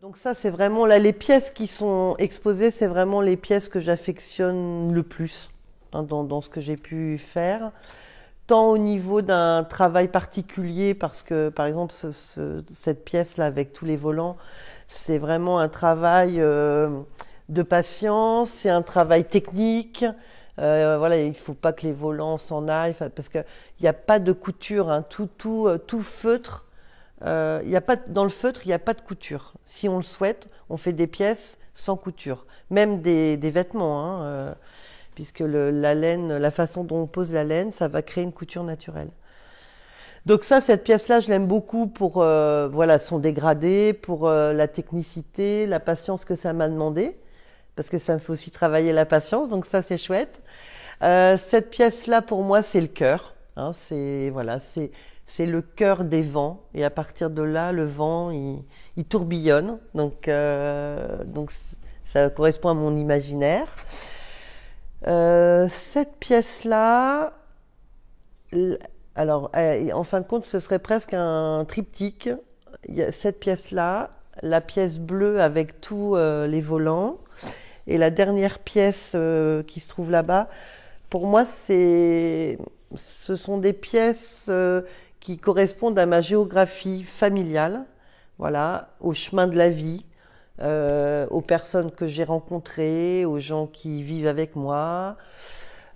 Donc ça, c'est vraiment là les pièces qui sont exposées, c'est vraiment les pièces que j'affectionne le plus hein, dans, ce que j'ai pu faire, tant au niveau d'un travail particulier parce que par exemple cette pièce là avec tous les volants, c'est vraiment un travail euh, de patience, c'est un travail technique. Il euh, voilà, il faut pas que les volants s'en aillent parce qu'il n'y a pas de couture, hein. euh, tout feutre euh, a pas, dans le feutre, il n'y a pas de couture. Si on le souhaite, on fait des pièces sans couture, même des, vêtements, hein, euh, puisque la laine, la façon dont on pose la laine, ça va créer une couture naturelle. Donc ça, cette pièce-là, je l'aime beaucoup pour euh, voilà son dégradé, pour la technicité, la patience que ça m'a demandé, parce que ça me faut aussi travailler la patience, donc ça c'est chouette. cette pièce-là, pour moi, c'est le cœur. Hein, c'est voilà, c'est c'est le cœur des vents et à partir de là, le vent il, tourbillonne. Donc euh, donc ça correspond à mon imaginaire. Euh, cette pièce là, alors eh, en fin de compte, ce serait presque un triptyque. Cette pièce là, la pièce bleue avec tous euh, les volants et la dernière pièce qui se trouve là-bas. Pour moi, c'est ce sont des pièces euh, qui correspondent à ma géographie familiale, voilà, au chemin de la vie, euh, aux personnes que j'ai rencontrées, aux gens qui vivent avec moi.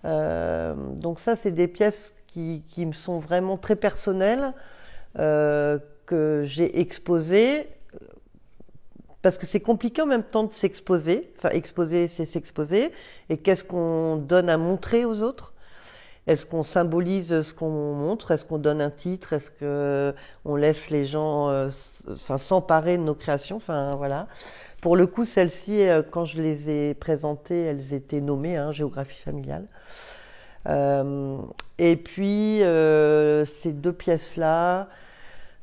Euh, donc ça, c'est des pièces qui, qui, me sont vraiment très personnelles, que j'ai exposées, parce que c'est compliqué en même temps de s'exposer. Enfin, exposer, c'est s'exposer. Et qu'est-ce qu'on donne à montrer aux autres est-ce qu'on symbolise ce qu'on montre Est-ce qu'on donne un titre Est-ce que on laisse les gens euh, s'emparer de nos créations Enfin voilà. Pour le coup, celles-ci, euh, quand je les ai présentées, elles étaient nommées hein, géographie familiale. Euh, et puis ces deux pièces-là,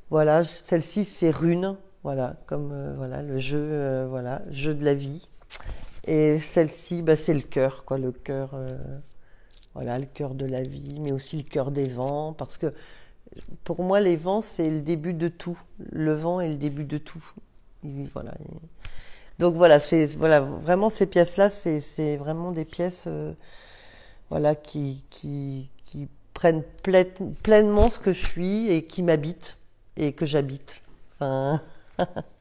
voilà, celle-ci c'est Rune, voilà, comme voilà le jeu, voilà, jeu de la vie. Et celle-ci, bah, c'est le cœur, quoi, le cœur. Voilà, le cœur de la vie, mais aussi le cœur des vents, parce que pour moi, les vents, c'est le début de tout. Le vent est le début de tout. Donc voilà, c'est voilà, vraiment ces pièces-là, c'est vraiment des pièces euh, voilà, qui, qui, prennent pleinement ce que je suis et qui m'habitent et que j'habite.